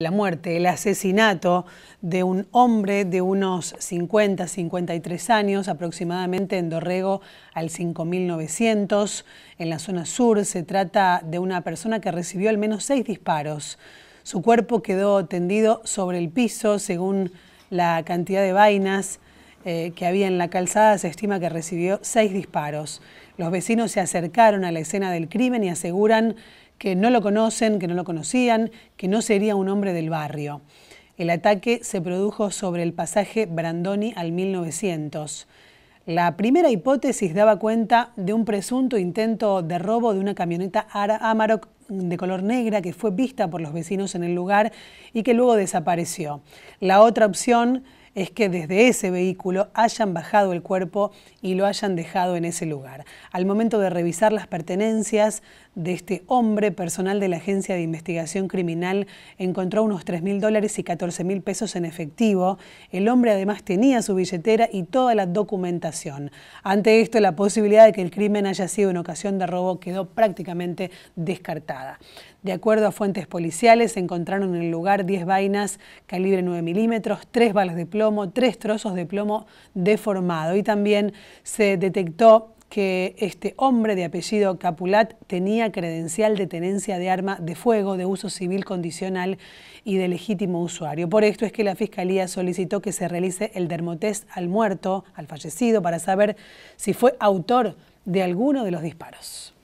la muerte, el asesinato de un hombre de unos 50, 53 años aproximadamente en Dorrego al 5900, en la zona sur. Se trata de una persona que recibió al menos seis disparos. Su cuerpo quedó tendido sobre el piso según la cantidad de vainas eh, que había en la calzada. Se estima que recibió seis disparos. Los vecinos se acercaron a la escena del crimen y aseguran que no lo conocen, que no lo conocían, que no sería un hombre del barrio. El ataque se produjo sobre el pasaje Brandoni al 1900. La primera hipótesis daba cuenta de un presunto intento de robo de una camioneta Amarok de color negra que fue vista por los vecinos en el lugar y que luego desapareció. La otra opción es que desde ese vehículo hayan bajado el cuerpo y lo hayan dejado en ese lugar. Al momento de revisar las pertenencias de este hombre, personal de la Agencia de Investigación Criminal encontró unos 3 mil dólares y 14 mil pesos en efectivo. El hombre además tenía su billetera y toda la documentación. Ante esto, la posibilidad de que el crimen haya sido en ocasión de robo quedó prácticamente descartada. De acuerdo a fuentes policiales, se encontraron en el lugar 10 vainas calibre 9 milímetros, 3 balas de plomo, como tres trozos de plomo deformado. Y también se detectó que este hombre de apellido Capulat tenía credencial de tenencia de arma de fuego de uso civil condicional y de legítimo usuario. Por esto es que la Fiscalía solicitó que se realice el dermotest al muerto, al fallecido, para saber si fue autor de alguno de los disparos.